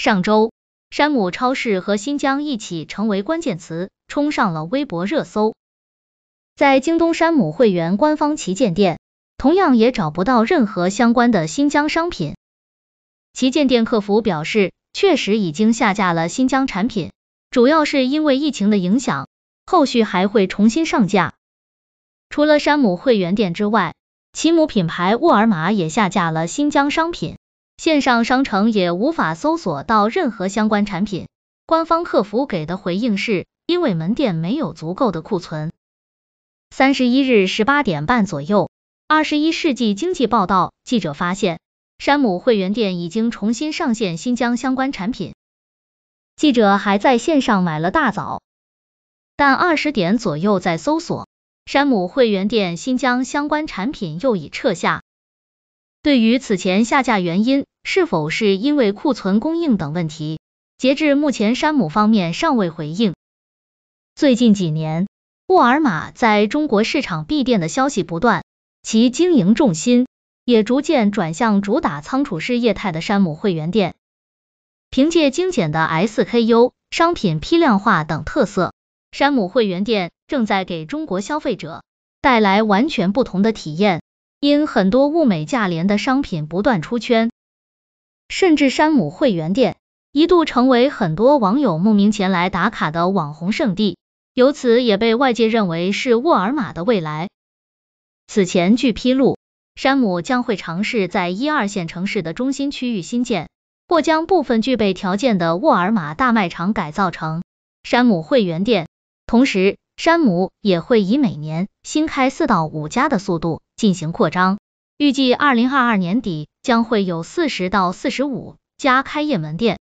上周，山姆超市和新疆一起成为关键词，冲上了微博热搜。在京东山姆会员官方旗舰店，同样也找不到任何相关的新疆商品。旗舰店客服表示，确实已经下架了新疆产品，主要是因为疫情的影响，后续还会重新上架。除了山姆会员店之外，其母品牌沃尔玛也下架了新疆商品。线上商城也无法搜索到任何相关产品，官方客服给的回应是因为门店没有足够的库存。三十一日十八点半左右，二十一世纪经济报道记者发现，山姆会员店已经重新上线新疆相关产品。记者还在线上买了大枣，但二十点左右在搜索山姆会员店新疆相关产品又已撤下。对于此前下架原因，是否是因为库存、供应等问题？截至目前，山姆方面尚未回应。最近几年，沃尔玛在中国市场闭店的消息不断，其经营重心也逐渐转向主打仓储式业态的山姆会员店。凭借精简的 SKU、商品批量化等特色，山姆会员店正在给中国消费者带来完全不同的体验。因很多物美价廉的商品不断出圈。甚至山姆会员店一度成为很多网友慕名前来打卡的网红圣地，由此也被外界认为是沃尔玛的未来。此前据披露，山姆将会尝试在一二线城市的中心区域新建，或将部分具备条件的沃尔玛大卖场改造成山姆会员店。同时，山姆也会以每年新开四到五家的速度进行扩张。预计二零二二年底将会有四十到四十五家开业门店。